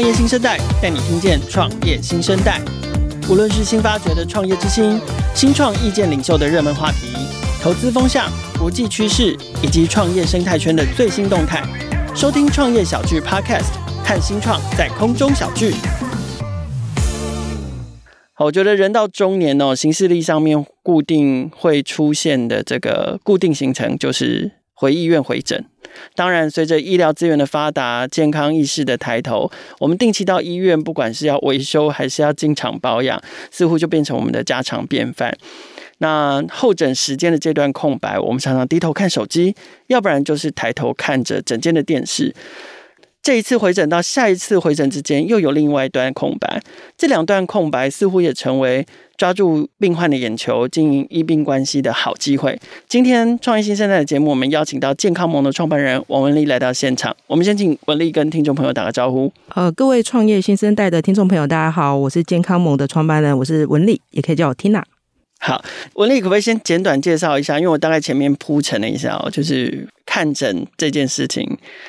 创业新生代带你听见创业新生代，无论是新发掘的创业之星、新创意见领袖的热门话题、投资风向、国际趋势以及创业生态圈的最新动态。收听创业小聚 Podcast，看新创在空中小聚。我觉得人到中年哦，行事历上面固定会出现的这个固定行程，就是回医院回诊。当然，随着医疗资源的发达，健康意识的抬头，我们定期到医院，不管是要维修还是要经常保养，似乎就变成我们的家常便饭。那候诊时间的这段空白，我们常常低头看手机，要不然就是抬头看着整间的电视。这一次回诊到下一次回诊之间，又有另外一段空白。这两段空白似乎也成为抓住病患的眼球、经营医病关系的好机会。今天创业新生代的节目，我们邀请到健康盟的创办人王文丽来到现场。我们先请文丽跟听众朋友打个招呼。呃，各位创业新生代的听众朋友，大家好，我是健康盟的创办人，我是文丽，也可以叫我 Tina。好，文丽可不可以先简短介绍一下？因为我大概前面铺陈了一下哦，就是看诊这件事情，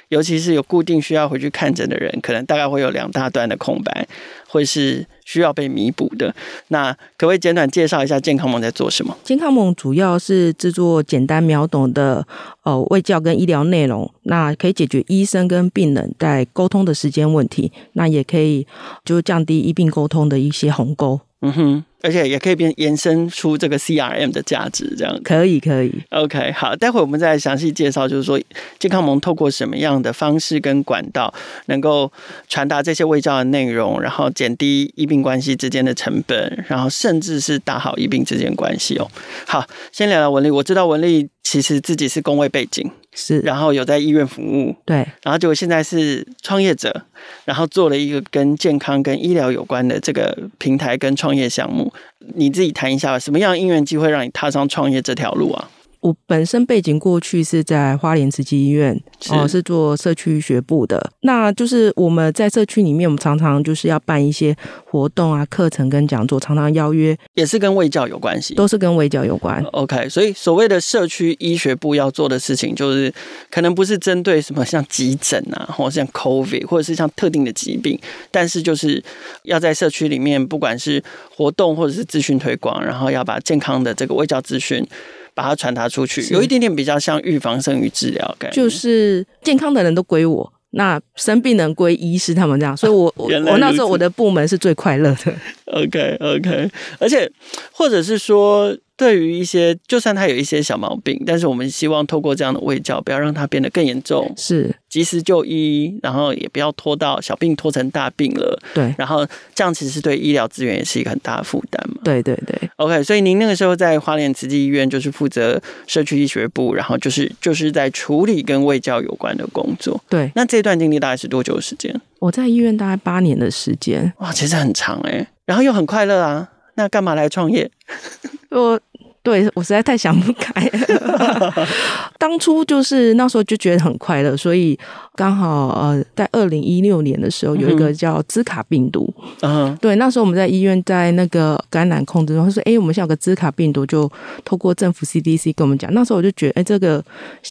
尤其是有固定需要回去看诊的人，可能大概会有两大段的空白，会是需要被弥补的。那可不可以简短介绍一下健康梦在做什么？健康梦主要是制作简单秒懂的呃卫教跟医疗内容，那可以解决医生跟病人在沟通的时间问题，那也可以就降低医病沟通的一些鸿沟。嗯哼。而且也可以变延伸出这个 CRM 的价值，这样可以可以。OK，好，待会我们再详细介绍，就是说健康盟透过什么样的方式跟管道，能够传达这些卫教的内容，然后减低医病关系之间的成本，然后甚至是打好医病之间关系哦。好，先聊聊文丽，我知道文丽其实自己是工位背景，是，然后有在医院服务，对，然后结果现在是创业者，然后做了一个跟健康跟医疗有关的这个平台跟创业项目。你自己谈一下，什么样的因缘机会让你踏上创业这条路啊？我本身背景过去是在花莲慈济医院，哦，是做社区医学部的。那就是我们在社区里面，我们常常就是要办一些活动啊、课程跟讲座，常常邀约也是跟卫教有关系，都是跟卫教有关。OK，所以所谓的社区医学部要做的事情，就是可能不是针对什么像急诊啊，或像 COVID，或者是像特定的疾病，但是就是要在社区里面，不管是活动或者是资讯推广，然后要把健康的这个卫教资讯。把它传达出去，有一点点比较像预防胜于治疗感，就是健康的人都归我，那生病人归医师他们这样，所以我我 我那时候我的部门是最快乐的。OK OK，而且或者是说。对于一些，就算他有一些小毛病，但是我们希望透过这样的胃教，不要让他变得更严重，是及时就医，然后也不要拖到小病拖成大病了。对，然后这样其实对医疗资源也是一个很大的负担嘛。对对对。OK，所以您那个时候在花莲慈济医院，就是负责社区医学部，然后就是就是在处理跟胃教有关的工作。对，那这段经历大概是多久时间？我在医院大概八年的时间。哇，其实很长哎，然后又很快乐啊。那干嘛来创业？我。对，我实在太想不开。当初就是那时候就觉得很快乐，所以刚好呃，在二零一六年的时候，有一个叫兹卡病毒。嗯，对，那时候我们在医院，在那个感染控制中，他说：“哎，我们现有个兹卡病毒，就透过政府 CDC 跟我们讲。”那时候我就觉得，哎，这个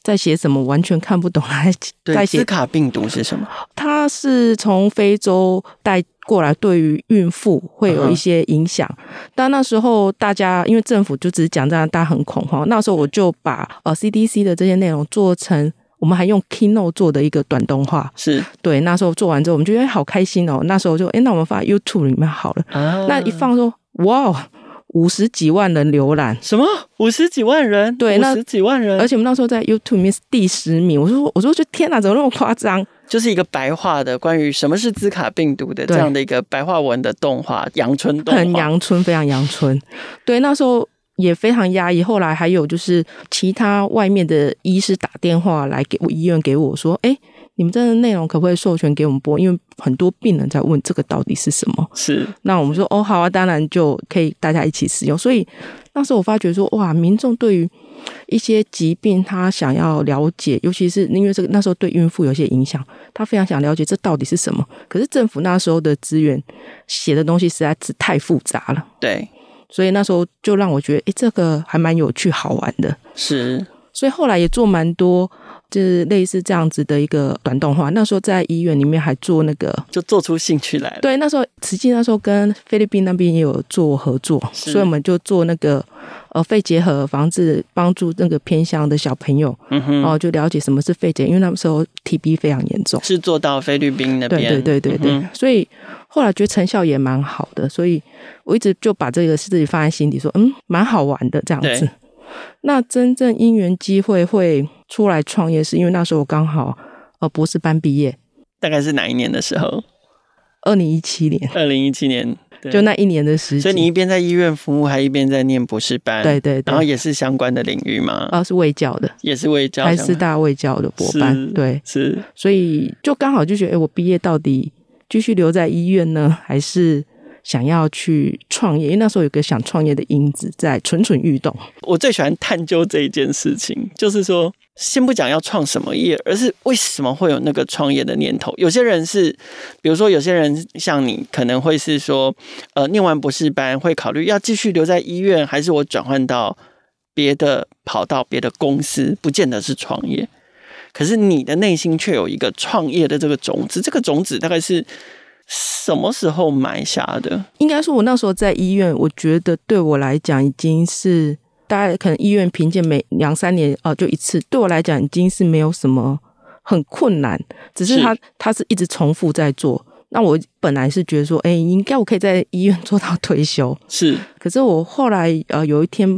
在写什么，完全看不懂啊！在兹卡病毒是什么？它是从非洲带。过来对于孕妇会有一些影响，但那时候大家因为政府就只是讲这样，大家很恐慌。那时候我就把呃 CDC 的这些内容做成，我们还用 k e y n o t e 做的一个短动画。是对，那时候做完之后，我们觉得好开心哦。那时候就哎，那我们放 YouTube 里面好了。那一放说哇，五十几万人浏览，什么五十几万人？对，五十几万人，而且我们那时候在 YouTube 面是第十名。我说我说这天哪，怎么那么夸张？就是一个白话的关于什么是兹卡病毒的这样的一个白话文的动画，阳春动画，很阳春，非常阳春。对，那时候也非常压抑。后来还有就是其他外面的医师打电话来给我医院，给我说：“哎，你们这个内容可不可以授权给我们播？因为很多病人在问这个到底是什么。”是。那我们说：“哦，好啊，当然就可以大家一起使用。”所以那时候我发觉说：“哇，民众对于。”一些疾病，他想要了解，尤其是因为这个那时候对孕妇有些影响，他非常想了解这到底是什么。可是政府那时候的资源，写的东西实在是太复杂了。对，所以那时候就让我觉得，诶，这个还蛮有趣好玩的。是，所以后来也做蛮多，就是类似这样子的一个短动画。那时候在医院里面还做那个，就做出兴趣来了。对，那时候，实际那时候跟菲律宾那边也有做合作，所以我们就做那个。呃，肺结核防治帮助那个偏乡的小朋友，哦，就了解什么是肺结，因为那时候 TB 非常严重，是做到菲律宾那边，对对对对对，所以后来觉得成效也蛮好的，所以我一直就把这个事情放在心底，说嗯，蛮好玩的这样子。那真正因缘机会会出来创业，是因为那时候我刚好呃博士班毕业，大概是哪一年的时候？二零一七年，二零一七年。就那一年的时间，所以你一边在医院服务，还一边在念博士班，对对，然后也是相关的领域嘛，哦，是卫教的，也是卫教，还师大卫教的博班，对，是，所以就刚好就觉得，哎，我毕业到底继续留在医院呢，还是？想要去创业，因为那时候有个想创业的因子在蠢蠢欲动。我最喜欢探究这一件事情，就是说，先不讲要创什么业，而是为什么会有那个创业的念头。有些人是，比如说有些人像你，可能会是说，呃，念完博士班会考虑要继续留在医院，还是我转换到别的跑到别的公司，不见得是创业。可是你的内心却有一个创业的这个种子，这个种子大概是。什么时候埋下的？应该说，我那时候在医院，我觉得对我来讲已经是，大家可能医院评鉴每两三年啊就一次，对我来讲已经是没有什么很困难，只是他他是一直重复在做。那我本来是觉得说，哎，应该我可以在医院做到退休，是。可是我后来呃有一天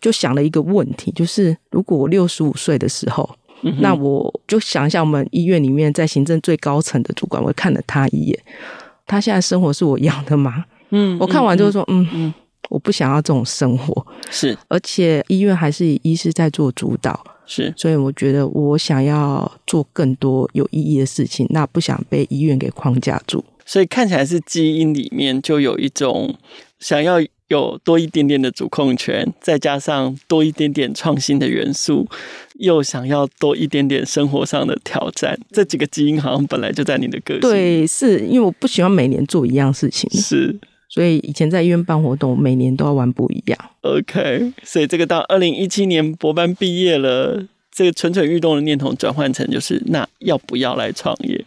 就想了一个问题，就是如果我六十五岁的时候。那我就想一想，我们医院里面在行政最高层的主管，我看了他一眼，他现在生活是我养的吗？嗯，我看完就说，嗯，我不想要这种生活，是，而且医院还是以医师在做主导，是，所以我觉得我想要做更多有意义的事情，那不想被医院给框架住，所以看起来是基因里面就有一种。想要有多一点点的主控权，再加上多一点点创新的元素，又想要多一点点生活上的挑战，这几个基因好像本来就在你的个性。对，是因为我不喜欢每年做一样事情，是，所以以前在医院办活动，每年都要玩不一样。OK，所以这个到二零一七年博班毕业了，这个蠢蠢欲动的念头转换成就是，那要不要来创业？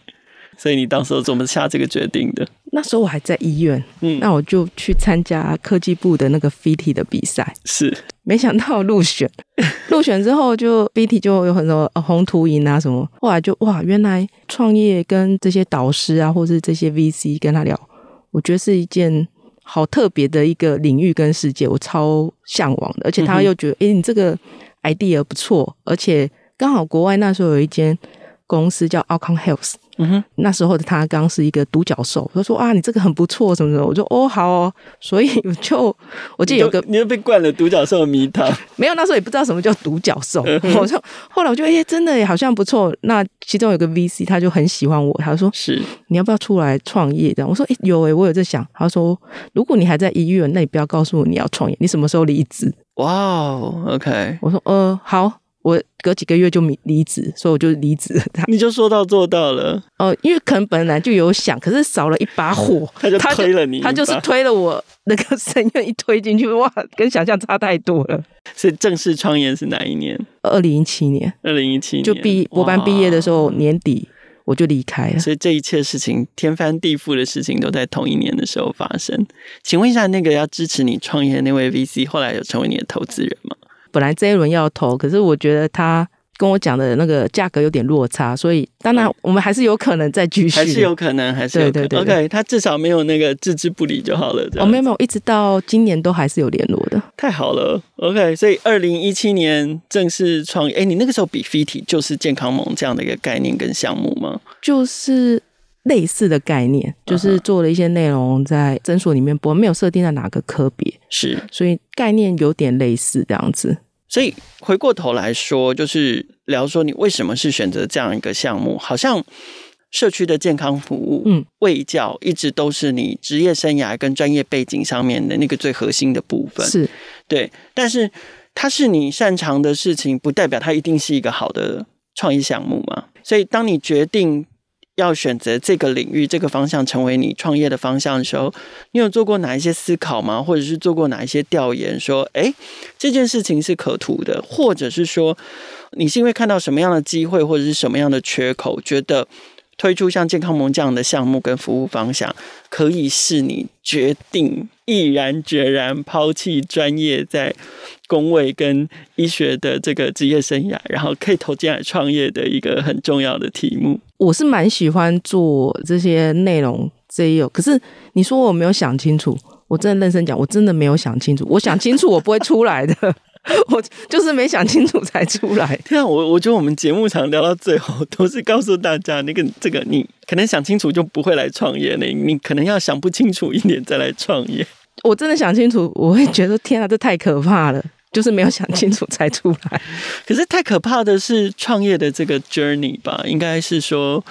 所以你当时怎么下这个决定的？那时候我还在医院，嗯，那我就去参加科技部的那个 FIT 的比赛，是，没想到入选，入选之后就 FIT 就有很多宏图营啊什么，后来就哇，原来创业跟这些导师啊，或是这些 VC 跟他聊，我觉得是一件好特别的一个领域跟世界，我超向往的，而且他又觉得，哎，你这个 idea 不错，而且刚好国外那时候有一间。公司叫 a l c o n Health，那时候的他刚是一个独角兽，他说：“啊，你这个很不错，什么什么？”我说：“哦，好。”哦，所以我 就我记得有个，你又被灌了独角兽迷汤，没有那时候也不知道什么叫独角兽。我说后来我就：“哎，真的好像不错。”那其中有个 VC 他就很喜欢我，他说：“是你要不要出来创业？”这样我说：“哎，有哎，我有在想。”他说：“如果你还在医院，那你不要告诉我你要创业，你什么时候离职？”哇哦，OK，我说：“呃好。”我隔几个月就离离职，所以我就离职。了。你就说到做到了哦，因为可能本来就有想，可是少了一把火，他就推了你。他就是推了我那个深渊一推进去，哇，跟想象差太多了。所以正式创业是哪一年？二零一七年。二零一七年就毕，我班毕业的时候年底我就离开了。所以这一切事情，天翻地覆的事情都在同一年的时候发生。请问一下，那个要支持你创业的那位 VC，后来有成为你的投资人吗？本来这一轮要投，可是我觉得他跟我讲的那个价格有点落差，所以当然我们还是有可能再继续，还是有可能，还是有可能。OK，他至少没有那个置之不理就好了。哦，没有没有，一直到今年都还是有联络的。太好了，OK。所以二零一七年正式创业，哎，你那个时候比 Fit 就是健康盟这样的一个概念跟项目吗？就是。类似的概念，就是做了一些内容在诊所里面播，没有设定在哪个科别，是，所以概念有点类似这样子。所以回过头来说，就是聊说你为什么是选择这样一个项目？好像社区的健康服务，嗯，卫教一直都是你职业生涯跟专业背景上面的那个最核心的部分，是对。但是它是你擅长的事情，不代表它一定是一个好的创意项目嘛。所以当你决定。要选择这个领域、这个方向成为你创业的方向的时候，你有做过哪一些思考吗？或者是做过哪一些调研？说，哎，这件事情是可图的，或者是说，你是因为看到什么样的机会或者是什么样的缺口，觉得？推出像健康梦这样的项目跟服务方向，可以是你决定毅然决然抛弃专业在工位跟医学的这个职业生涯，然后可以投进来创业的一个很重要的题目。我是蛮喜欢做这些内容，这有可是你说我没有想清楚，我真的认真讲，我真的没有想清楚，我想清楚我不会出来的。我就是没想清楚才出来。对啊，我我觉得我们节目常聊到最后，都是告诉大家那个这个，你可能想清楚就不会来创业，你你可能要想不清楚一点再来创业。我真的想清楚，我会觉得天啊，这太可怕了，就是没有想清楚才出来。可是太可怕的是创业的这个 journey 吧，应该是说。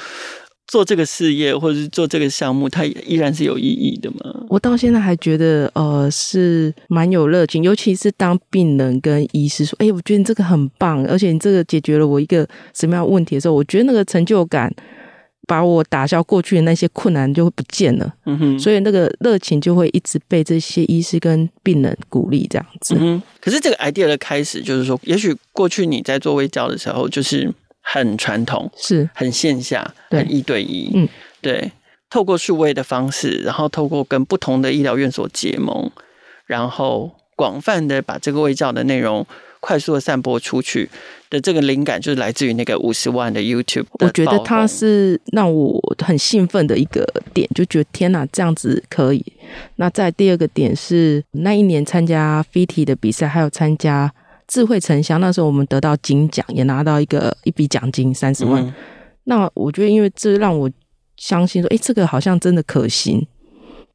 做这个事业，或者是做这个项目，它依然是有意义的吗？我到现在还觉得，呃，是蛮有热情，尤其是当病人跟医师说：“哎，我觉得你这个很棒，而且你这个解决了我一个什么样问题的时候，我觉得那个成就感，把我打消过去的那些困难就会不见了。嗯哼，所以那个热情就会一直被这些医师跟病人鼓励这样子。嗯，可是这个 idea 的开始就是说，也许过去你在做微教的时候，就是。很传统，是很线下，对，一对一，嗯，对。透过数位的方式，然后透过跟不同的医疗院所结盟，然后广泛的把这个卫教的内容快速的散播出去的这个灵感，就是来自于那个五十万的 YouTube。我觉得它是让我很兴奋的一个点，就觉得天哪，这样子可以。那在第二个点是那一年参加 f i t 的比赛，还有参加。智慧城乡那时候我们得到金奖，也拿到一个一笔奖金三十万。那我觉得，因为这让我相信说，哎，这个好像真的可行，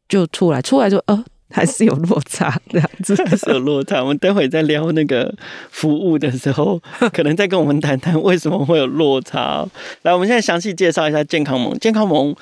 就出来出来说，呃，还是有落差这样子，还是有落差。我们待会再聊那个服务的时候，可能再跟我们谈谈为什么会有落差。来，我们现在详细介绍一下健康盟，健康盟。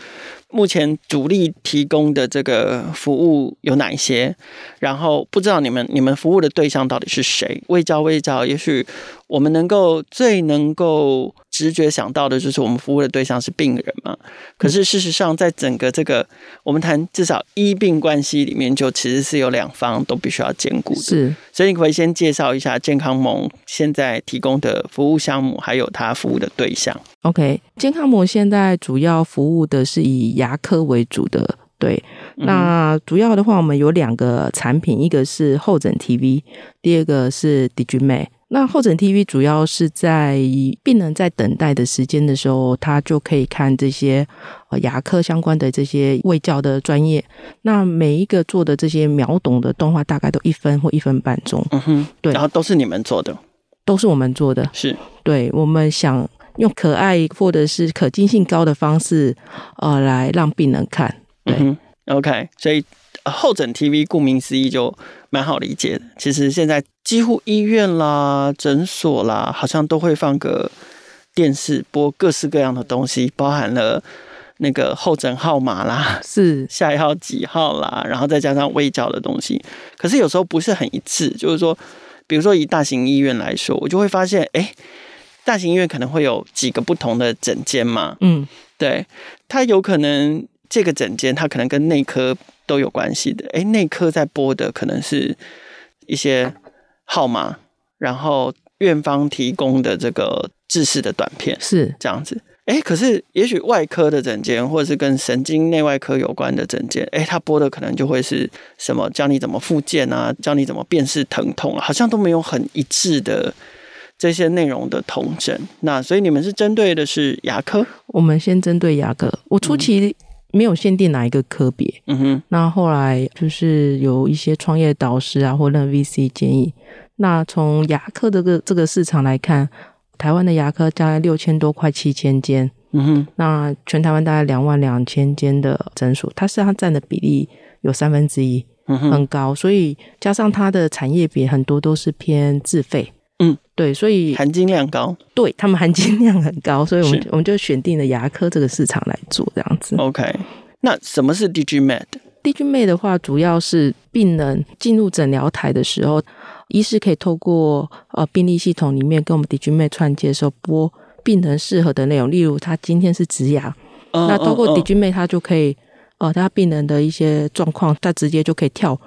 目前主力提供的这个服务有哪些？然后不知道你们你们服务的对象到底是谁？未教未教，也许我们能够最能够直觉想到的就是我们服务的对象是病人嘛？可是事实上，在整个这个我们谈至少医病关系里面，就其实是有两方都必须要兼顾的。是，所以你可以先介绍一下健康盟现在提供的服务项目，还有他服务的对象。OK，健康盟现在主要服务的是以。牙科为主的，对，那主要的话，我们有两个产品，一个是候诊 TV，第二个是 DigiMe。那候诊 TV 主要是在病人在等待的时间的时候，他就可以看这些牙科相关的这些卫教的专业。那每一个做的这些秒懂的动画，大概都一分或一分半钟。嗯哼，对，然后都是你们做的，都是我们做的，是，对，我们想。用可爱或者是可亲性高的方式，呃，来让病人看。嗯 o k 所以，候诊 TV 顾名思义就蛮好理解的。其实现在几乎医院啦、诊所啦，好像都会放个电视播各式各样的东西，包含了那个候诊号码啦、是下一号几号啦，然后再加上微教的东西。可是有时候不是很一致，就是说，比如说以大型医院来说，我就会发现，哎。大型医院可能会有几个不同的诊间嘛？嗯，对，它有可能这个诊间它可能跟内科都有关系的。诶，内科在播的可能是一些号码，然后院方提供的这个制式的短片是这样子。哎，可是也许外科的诊间或者是跟神经内外科有关的诊间，哎，他播的可能就会是什么教你怎么复健啊，教你怎么辨识疼痛啊，好像都没有很一致的。这些内容的同诊，那所以你们是针对的是牙科？我们先针对牙科。我初期没有限定哪一个科别，嗯哼。那后来就是有一些创业导师啊，或任 VC 建议。那从牙科这个这个市场来看，台湾的牙科大概六千多块七千间，嗯哼。那全台湾大概两万两千间的诊所，它实际上占的比例有三分之一，嗯哼，很高。所以加上它的产业别，很多都是偏自费。嗯，对，所以含金量高，对他们含金量很高，所以我们我们就选定了牙科这个市场来做这样子。OK，那什么是 D m 妹？D J 妹的话，主要是病人进入诊疗台的时候，医师可以透过呃病历系统里面跟我们 D J 妹串接，候，播病人适合的内容，例如他今天是植牙，那透过 D J 妹，他就可以呃他病人的一些状况，他直接就可以跳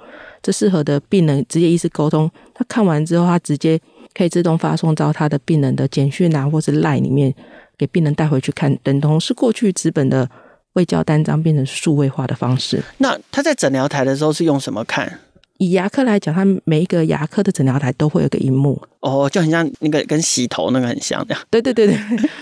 这适合的病人，直接医师沟通，他看完之后，他直接。可以自动发送到他的病人的简讯啊，或是 line 里面，给病人带回去看，等同是过去纸本的会交单张变成数位化的方式。那他在诊疗台的时候是用什么看？以牙科来讲，他每一个牙科的诊疗台都会有个荧幕，哦，就很像那个跟洗头那个很像，对，对，对，对，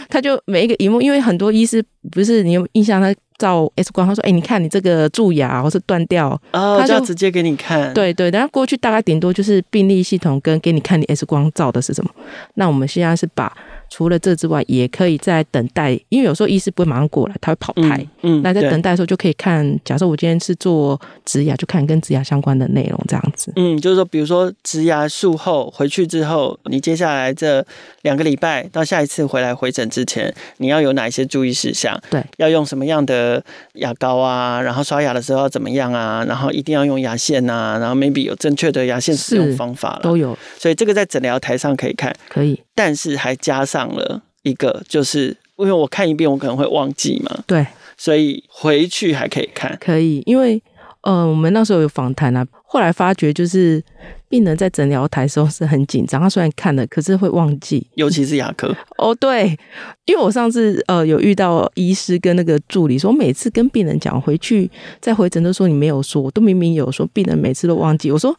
他 就每一个荧幕，因为很多医师不是你有印象，他照 X 光，他说：“哎，你看你这个蛀牙或是断掉。”哦，他就直接给你看。对对，然后过去大概顶多就是病例系统跟给你看你 X 光照的是什么。那我们现在是把。除了这之外，也可以在等待，因为有时候医师不会马上过来，他会跑台。嗯，那在等待的时候，就可以看。假设我今天是做植牙，就看跟植牙相关的内容，这样子。嗯，就是说，比如说植牙术后回去之后，你接下来这两个礼拜到下一次回来回诊之前，你要有哪一些注意事项？对，要用什么样的牙膏啊？然后刷牙的时候要怎么样啊？然后一定要用牙线啊？然后 maybe 有正确的牙线使用方法了，都有。所以这个在诊疗台上可以看，可以。但是还加上了一个，就是因为我看一遍，我可能会忘记嘛。对，所以回去还可以看，可以。因为呃，我们那时候有访谈啊，后来发觉就是病人在诊疗台时候是很紧张，他虽然看了，可是会忘记，尤其是牙科。哦，对，因为我上次呃有遇到医师跟那个助理说，每次跟病人讲回去再回诊，都说你没有说，我都明明有说，病人每次都忘记。我说。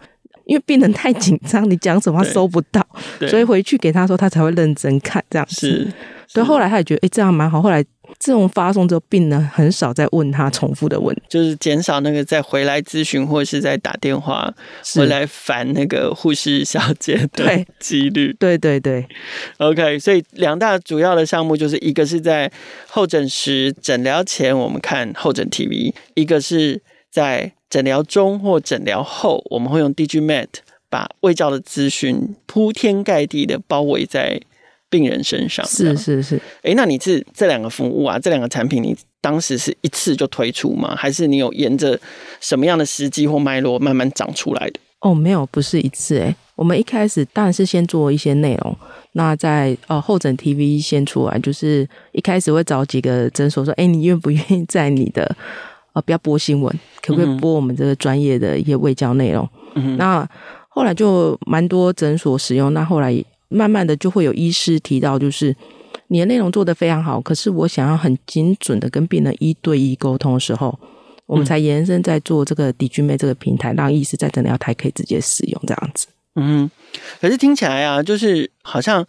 因为病人太紧张，你讲什么收不到，所以回去给他说，他才会认真看这样子。所以后来他也觉得，哎，这样蛮好。后来自从发送之后，病人很少再问他重复的问就是减少那个再回来咨询或者是在打电话回来烦那个护士小姐的几率。对对对，OK。所以两大主要的项目就是一个是在候诊室诊疗前我们看候诊 TV，一个是。在诊疗中或诊疗后，我们会用 DG i i m e t 把胃教的资讯铺天盖地的包围在病人身上。是是是，哎，那你是这两个服务啊，这两个产品，你当时是一次就推出吗？还是你有沿着什么样的时机或脉络慢慢长出来的？哦，没有，不是一次。哎，我们一开始当然是先做一些内容，那在呃候诊 TV 先出来，就是一开始会找几个诊所说，哎，你愿不愿意在你的。啊，不要播新闻，可不可以播我们这个专业的一些卫教内容？那后来就蛮多诊所使用，那后来慢慢的就会有医师提到，就是你的内容做的非常好，可是我想要很精准的跟病人一对一沟通的时候，我们才延伸在做这个 D G 妹这个平台，让医师在诊疗台可以直接使用这样子。嗯，可是听起来啊，就是好像。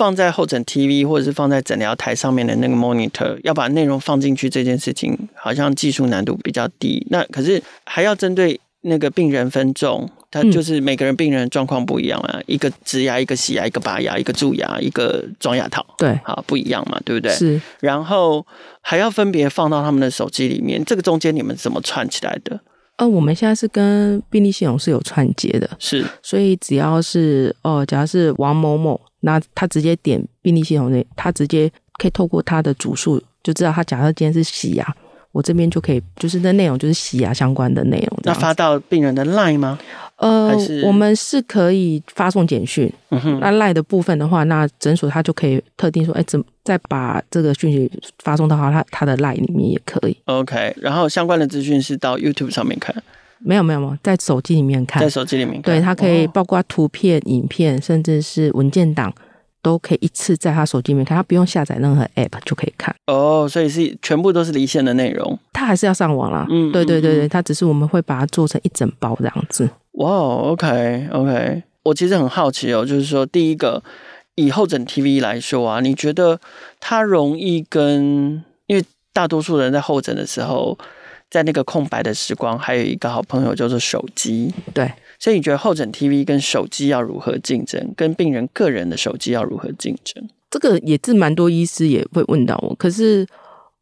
放在候诊 TV 或者是放在诊疗台上面的那个 monitor，要把内容放进去这件事情，好像技术难度比较低。那可是还要针对那个病人分重，他就是每个人病人状况不一样啊，一个植牙，一个洗牙，一个拔牙，一个蛀牙，一个装牙套，对，啊，不一样嘛，对不对？是。然后还要分别放到他们的手机里面，这个中间你们怎么串起来的？呃，我们现在是跟病历系统是有串接的，是。所以只要是哦，假如是王某某。那他直接点病例系统内，他直接可以透过他的主数就知道他。假设今天是洗牙，我这边就可以，就是那内容就是洗牙相关的内容。那发到病人的 LINE 吗？呃，我们是可以发送简讯。嗯哼，那 LINE 的部分的话，那诊所他就可以特定说，哎，怎再把这个讯息发送到他他的 LINE 里面也可以。OK，然后相关的资讯是到 YouTube 上面看。没有没有没有，在手机里面看，在手机里面看，对，它可以包括图片、影片，甚至是文件档，都可以一次在他手机里面看，他不用下载任何 App 就可以看。哦，所以是全部都是离线的内容，他还是要上网啦。嗯，对对对对，他只是我们会把它做成一整包这样子。哇，OK OK，我其实很好奇哦，就是说，第一个以后整 TV 来说啊，你觉得它容易跟？因为大多数人在候诊的时候。在那个空白的时光，还有一个好朋友就是手机。对，所以你觉得候诊 TV 跟手机要如何竞争？跟病人个人的手机要如何竞争？这个也是蛮多医师也会问到我。可是，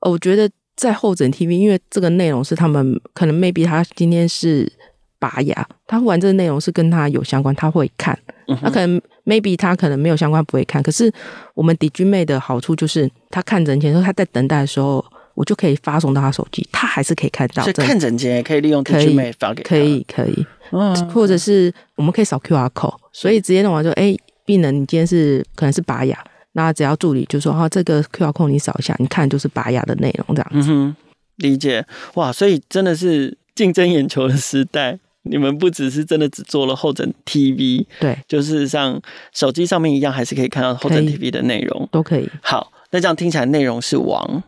呃，我觉得在候诊 TV，因为这个内容是他们可能 maybe 他今天是拔牙，他玩这个内容是跟他有相关，他会看。他可能 maybe 他可能没有相关不会看。可是我们敌军妹的好处就是，他看诊前说他在等待的时候。我就可以发送到他手机，他还是可以看到。所以看诊间也可以利用 T V 发给可以可以，嗯，或者是我们可以扫 Q R code，所以直接弄完就哎，病人你今天是可能是拔牙，那只要助理就说啊，这个 Q R code 你扫一下，你看就是拔牙的内容这样。嗯哼，理解哇，所以真的是竞争眼球的时代，你们不只是真的只做了候诊 T V，对，就是像手机上面一样，还是可以看到候诊 T V 的内容都可以。好，那这样听起来内容是王。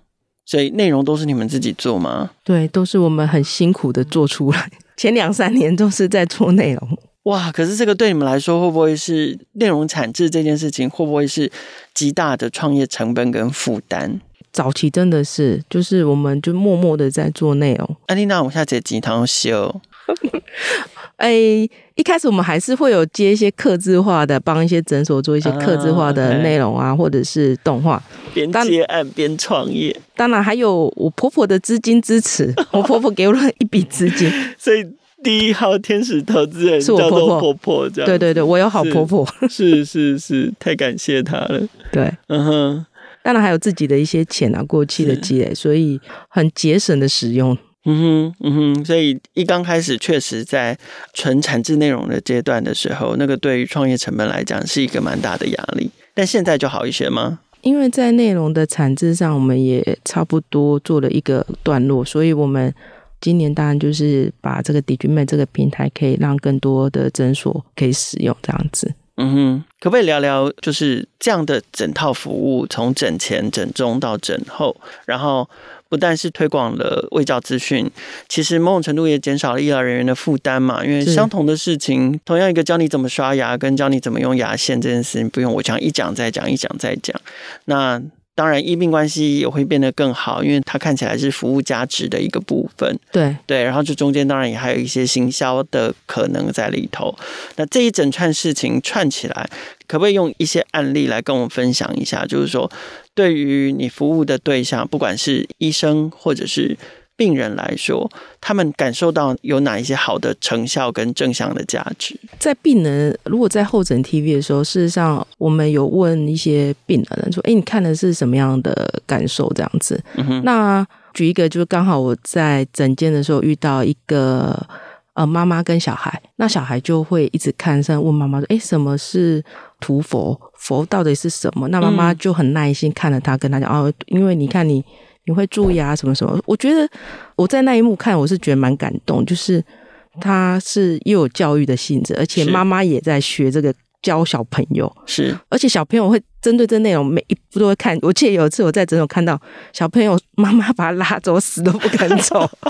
所以内容都是你们自己做吗？对，都是我们很辛苦的做出来。前两三年都是在做内容。哇，可是这个对你们来说，会不会是内容产制这件事情，会不会是极大的创业成本跟负担？早期真的是，就是我们就默默的在做内容。安丽娜，我下下节鸡汤秀。哎，一开始我们还是会有接一些克制化的，帮一些诊所做一些克制化的内容啊，或者是动画。边接案边创业，当然还有我婆婆的资金支持。我婆婆给我了一笔资金，所以第一号天使投资人是我婆婆。婆婆，对对对，我有好婆婆，是是是，太感谢她了。对，嗯哼，当然还有自己的一些钱啊，过期的积累，所以很节省的使用。嗯哼，嗯哼，所以一刚开始，确实在纯产制内容的阶段的时候，那个对于创业成本来讲是一个蛮大的压力。但现在就好一些吗？因为在内容的产制上，我们也差不多做了一个段落，所以我们今年当然就是把这个 d i g i m e 这个平台可以让更多的诊所可以使用，这样子。嗯哼。可不可以聊聊，就是这样的整套服务，从诊前、诊中到诊后，然后不但是推广了卫教资讯，其实某种程度也减少了医疗人员的负担嘛。因为相同的事情，同样一个教你怎么刷牙跟教你怎么用牙线这件事情，不用我讲一讲再讲一讲再讲，那。当然，医病关系也会变得更好，因为它看起来是服务价值的一个部分。对对，然后这中间当然也还有一些行销的可能在里头。那这一整串事情串起来，可不可以用一些案例来跟我们分享一下？就是说，对于你服务的对象，不管是医生或者是。病人来说，他们感受到有哪一些好的成效跟正向的价值？在病人如果在候诊 TV 的时候，事实上我们有问一些病人说：“哎，你看的是什么样的感受？”这样子。那举一个，就是刚好我在诊间的时候遇到一个呃妈妈跟小孩，那小孩就会一直看，甚问妈妈说：“哎，什么是图佛？佛到底是什么？”那妈妈就很耐心看着他，跟他讲：“哦，因为你看你。”你会注意啊，什么什么？我觉得我在那一幕看，我是觉得蛮感动，就是他是又有教育的性质，而且妈妈也在学这个教小朋友，是，而且小朋友会。针对这内容，每一步都会看。我记得有一次我在诊所看到小朋友妈妈把他拉走，死都不肯走。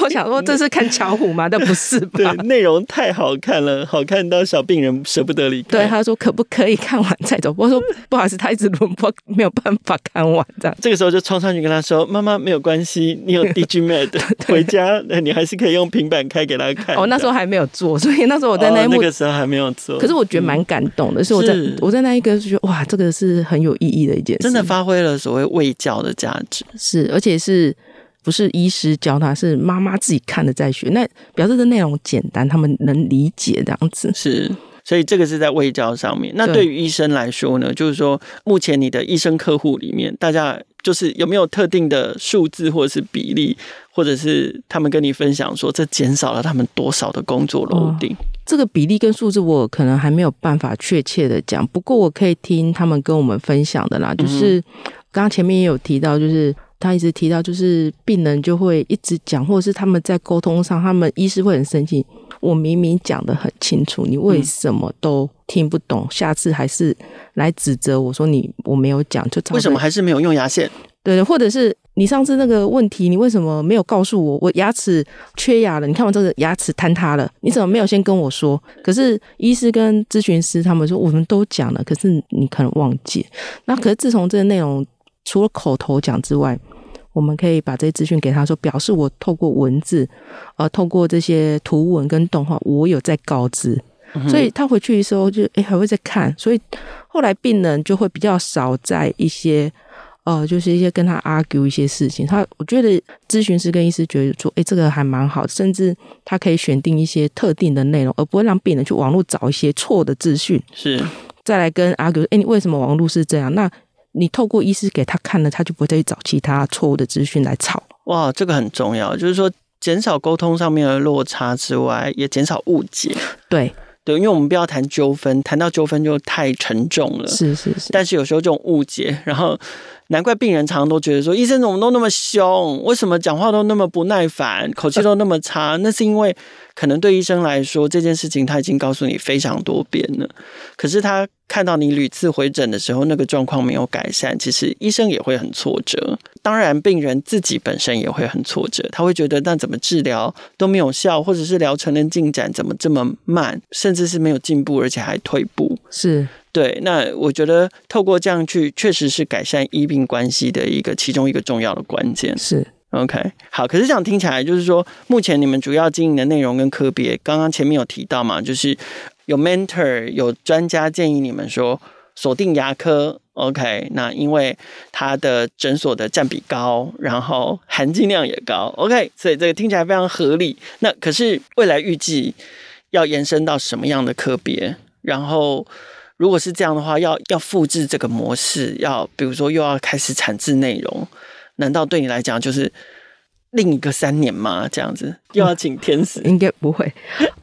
我想说这是看巧虎吗？但 不是吧？对，内容太好看了，好看到小病人舍不得离开。对，他说可不可以看完再走？我说不好意思，他一直轮播，没有办法看完。这样，这个时候就冲上去跟他说：“妈妈没有关系，你有 d j m a d 回家，你还是可以用平板开给他看。”哦，那时候还没有做，所以那时候我在那一幕那个时候还没有做。可是我觉得蛮感动的，所以我在我在那一个就觉得哇。啊，这个是很有意义的一件，真的发挥了所谓未教的价值。是，而且是不是医师教他，是妈妈自己看的在学。那表示的内容简单，他们能理解这样子。是，所以这个是在未教上面。那对于医生来说呢，就是说，目前你的医生客户里面，大家就是有没有特定的数字或者是比例，或者是他们跟你分享说，这减少了他们多少的工作楼顶？这个比例跟数字我可能还没有办法确切的讲，不过我可以听他们跟我们分享的啦。就是刚刚前面也有提到，就是他一直提到，就是病人就会一直讲，或者是他们在沟通上，他们医师会很生气。我明明讲的很清楚，你为什么都听不懂？下次还是来指责我说你我没有讲就为什么还是没有用牙线？对，或者是你上次那个问题，你为什么没有告诉我我牙齿缺牙了？你看我这个牙齿坍塌了，你怎么没有先跟我说？可是医师跟咨询师他们说，我们都讲了，可是你可能忘记。那可是自从这个内容除了口头讲之外，我们可以把这些资讯给他说，表示我透过文字，呃，透过这些图文跟动画，我有在告知，所以他回去的时候就哎还会再看，所以后来病人就会比较少在一些。哦，就是一些跟他 argue 一些事情，他我觉得咨询师跟医师觉得说，哎，这个还蛮好，甚至他可以选定一些特定的内容，而不会让病人去网络找一些错的资讯，是再来跟 argue，哎，你为什么网络是这样？那你透过医师给他看了，他就不会再去找其他错误的资讯来吵。哇，这个很重要，就是说减少沟通上面的落差之外，也减少误解。对对，因为我们不要谈纠纷，谈到纠纷就太沉重了。是是是，但是有时候这种误解，然后。难怪病人常常都觉得说，医生怎么都那么凶，为什么讲话都那么不耐烦，口气都那么差？那是因为可能对医生来说，这件事情他已经告诉你非常多遍了。可是他看到你屡次回诊的时候，那个状况没有改善，其实医生也会很挫折。当然，病人自己本身也会很挫折，他会觉得那怎么治疗都没有效，或者是疗程的进展怎么这么慢，甚至是没有进步，而且还退步，是。对，那我觉得透过这样去，确实是改善医病关系的一个其中一个重要的关键。是 OK，好。可是这样听起来就是说，目前你们主要经营的内容跟科别，刚刚前面有提到嘛，就是有 mentor 有专家建议你们说锁定牙科，OK，那因为它的诊所的占比高，然后含金量也高，OK，所以这个听起来非常合理。那可是未来预计要延伸到什么样的科别，然后？如果是这样的话，要要复制这个模式，要比如说又要开始产制内容，难道对你来讲就是另一个三年吗？这样子又要请天使，应该不会，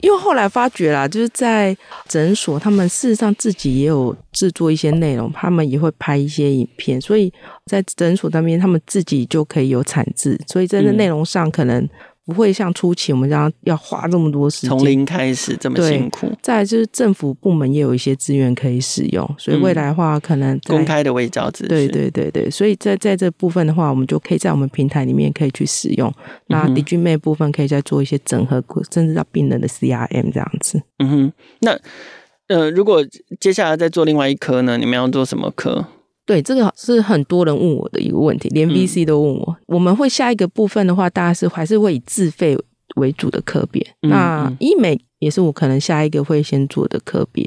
因为后来发觉啦，就是在诊所，他们事实上自己也有制作一些内容，他们也会拍一些影片，所以在诊所那边，他们自己就可以有产制，所以真的内容上可能。不会像初期我们样要花这么多时间从零开始这么辛苦。再就是政府部门也有一些资源可以使用，所以未来的话可能公开的微招资。对对对对，所以在在这部分的话，我们就可以在我们平台里面可以去使用。那 d i g m 部分可以再做一些整合，甚至到病人的 CRM 这样子。嗯哼，那呃，如果接下来再做另外一科呢？你们要做什么科？对，这个是很多人问我的一个问题，连 VC 都问我。我们会下一个部分的话，大概是还是会以自费为主的科别。那医美也是我可能下一个会先做的科别，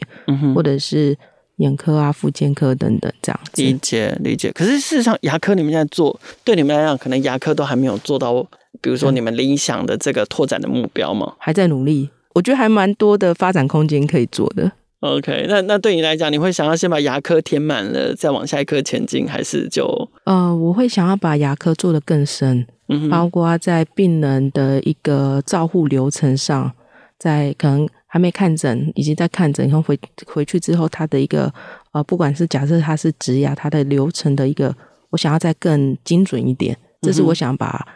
或者是眼科啊、妇健科等等这样。理解理解。可是事实上，牙科你们在做，对你们来讲，可能牙科都还没有做到，比如说你们理想的这个拓展的目标吗？还在努力，我觉得还蛮多的发展空间可以做的。OK，那那对你来讲，你会想要先把牙科填满了，再往下一颗前进，还是就呃，我会想要把牙科做得更深，嗯，包括在病人的一个照护流程上，在可能还没看诊，以及在看诊以后回回去之后，他的一个呃，不管是假设他是植牙，它的流程的一个，我想要再更精准一点，这是我想把。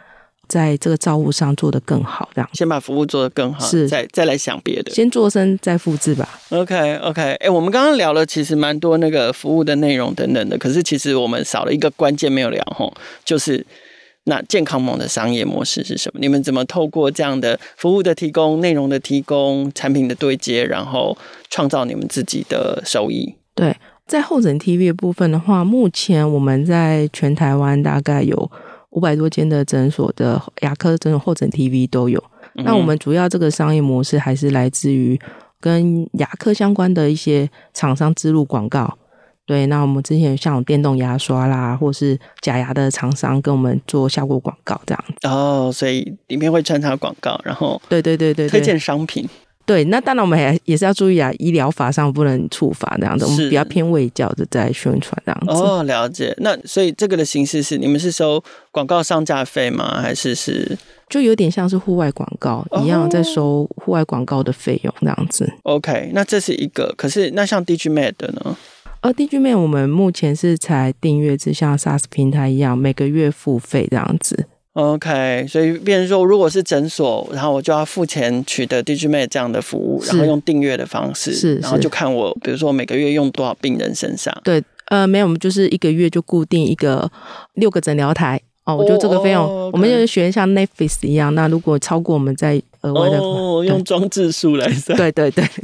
在这个造物上做的更好，这样先把服务做的更好，是再再来想别的，先做深再复制吧。OK OK，哎，我们刚刚聊了其实蛮多那个服务的内容等等的，可是其实我们少了一个关键没有聊吼，就是那健康梦的商业模式是什么？你们怎么透过这样的服务的提供、内容的提供、产品的对接，然后创造你们自己的收益？对，在后整 TV 部分的话，目前我们在全台湾大概有。五百多间的诊所的牙科诊所候诊 TV 都有。那我们主要这个商业模式还是来自于跟牙科相关的一些厂商植入广告。对，那我们之前像电动牙刷啦，或是假牙的厂商跟我们做效果广告这样。哦，所以里面会穿插广告，然后对对对对，推荐商品。对，那当然我们也也是要注意啊，医疗法上不能处罚这样子。我们比较偏卫教的在宣传这样子。哦，了解。那所以这个的形式是，你们是收广告上架费吗？还是是就有点像是户外广告一样，在收户外广告的费用这样子。OK，那这是一个。可是那像 DGM 的呢？呃，DGM 我们目前是才订阅制，像 SaaS 平台一样，每个月付费这样子。OK，所以变成说，如果是诊所，然后我就要付钱取得 d i g i m a t e 这样的服务，然后用订阅的方式，是，然后就看我，比如说我每个月用多少病人身上。对，呃，没有，我们就是一个月就固定一个六个诊疗台哦。我觉得这个费用，我们就是学像 Nefis 一样，那如果超过，我们再额外的哦，用装置数来算。对对对。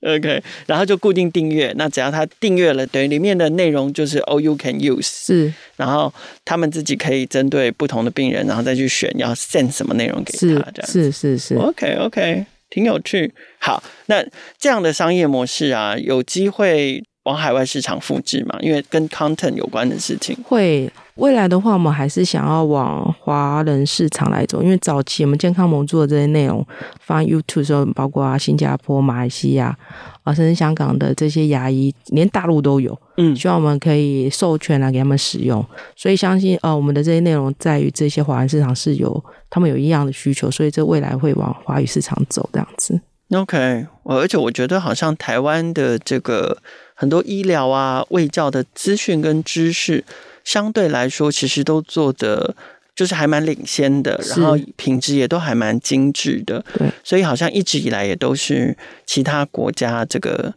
OK，然后就固定订阅。那只要他订阅了，对里面的内容就是 All you can use。是，然后他们自己可以针对不同的病人，然后再去选要 send 什么内容给他。这样是是是。OK OK，挺有趣。好，那这样的商业模式啊，有机会。往海外市场复制嘛？因为跟 content 有关的事情，会未来的话，我们还是想要往华人市场来走。因为早期我们健康盟做的这些内容放 YouTube 时候，包括啊新加坡、马来西亚啊，甚至香港的这些牙医，连大陆都有。嗯，希望我们可以授权来给他们使用。所以相信呃，我们的这些内容在于这些华人市场是有他们有一样的需求，所以这未来会往华语市场走这样子。OK，而且我觉得好像台湾的这个。很多医疗啊、卫教的资讯跟知识，相对来说其实都做的就是还蛮领先的，然后品质也都还蛮精致的。所以好像一直以来也都是其他国家这个。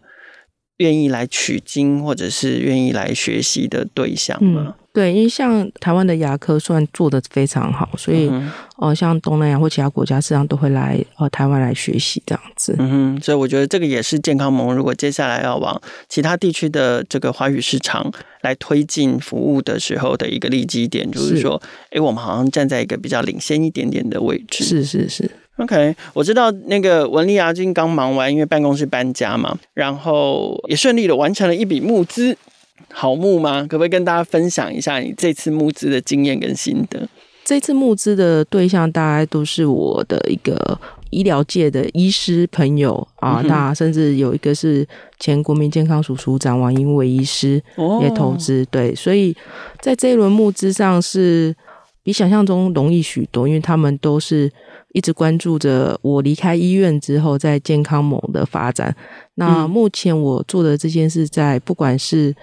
愿意来取经，或者是愿意来学习的对象嘛？对，因为像台湾的牙科，算做的非常好，所以哦，像东南亚或其他国家，事实上都会来呃台湾来学习这样子。嗯哼，所以我觉得这个也是健康盟如果接下来要往其他地区的这个华语市场来推进服务的时候的一个利基点，就是说，哎，我们好像站在一个比较领先一点点的位置。是是是。OK，我知道那个文丽阿君刚忙完，因为办公室搬家嘛，然后也顺利的完成了一笔募资，好募吗？可不可以跟大家分享一下你这次募资的经验跟心得？这次募资的对象大概都是我的一个医疗界的医师朋友啊，那甚至有一个是前国民健康署署长王英伟医师也投资，对，所以在这一轮募资上是比想象中容易许多，因为他们都是。一直关注着我离开医院之后在健康盟的发展。那目前我做的这件事，在不管是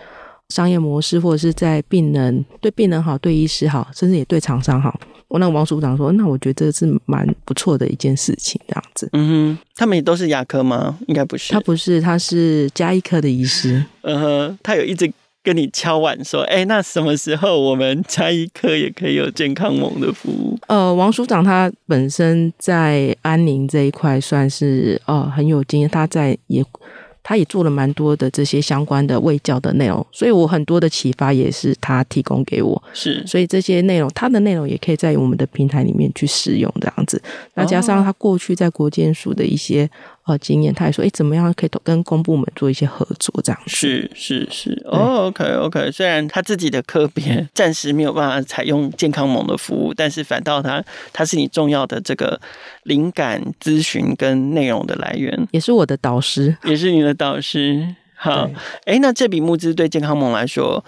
商业模式，或者是在病人对病人好、对医师好，甚至也对厂商好。我那王署长说，那我觉得是蛮不错的一件事情。这样子，嗯哼，他们也都是牙科吗？应该不是，他不是，他是加医科的医师。嗯哼，他有一直。跟你敲碗说，哎，那什么时候我们嘉一科也可以有健康梦的服务？呃，王署长他本身在安宁这一块算是呃很有经验，他在也他也做了蛮多的这些相关的卫教的内容，所以我很多的启发也是他提供给我，是，所以这些内容他的内容也可以在我们的平台里面去使用这样子。那加上他过去在国建署的一些。哦，经验，他还说，哎，怎么样可以跟公部门做一些合作这样？是是是，哦，OK OK。虽然他自己的科别暂时没有办法采用健康盟的服务，但是反倒他他是你重要的这个灵感、咨询跟内容的来源，也是我的导师，也是你的导师。好，哎，那这笔募资对健康盟来说，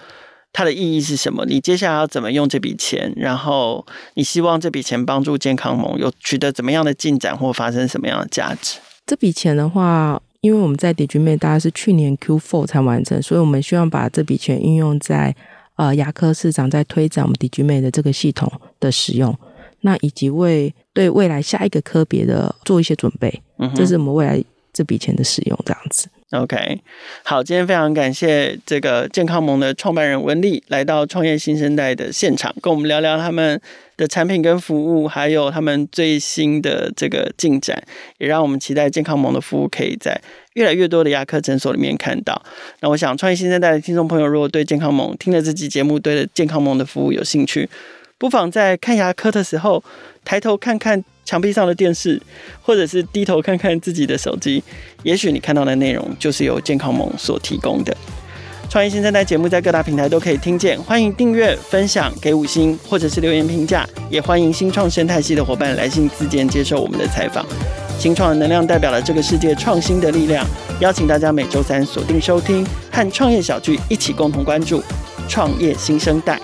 它的意义是什么？你接下来要怎么用这笔钱？然后你希望这笔钱帮助健康盟有取得怎么样的进展，或发生什么样的价值？这笔钱的话，因为我们在 d i g i m e 大概是去年 Q4 才完成，所以我们希望把这笔钱运用在呃牙科市场，在推展我们 d i g i m e 的这个系统的使用，那以及为对未来下一个科别的做一些准备。嗯，这是我们未来这笔钱的使用这样子。OK，好，今天非常感谢这个健康盟的创办人文丽来到创业新生代的现场，跟我们聊聊他们的产品跟服务，还有他们最新的这个进展，也让我们期待健康盟的服务可以在越来越多的牙科诊所里面看到。那我想，创业新生代的听众朋友，如果对健康盟听了这期节目，对健康盟的服务有兴趣，不妨在看牙科的时候抬头看看。墙壁上的电视，或者是低头看看自己的手机，也许你看到的内容就是由健康梦所提供的。创业新生代节目在各大平台都可以听见，欢迎订阅、分享给五星，或者是留言评价。也欢迎新创生态系的伙伴来信自荐，接受我们的采访。新创的能量代表了这个世界创新的力量，邀请大家每周三锁定收听，和创业小聚一起共同关注创业新生代。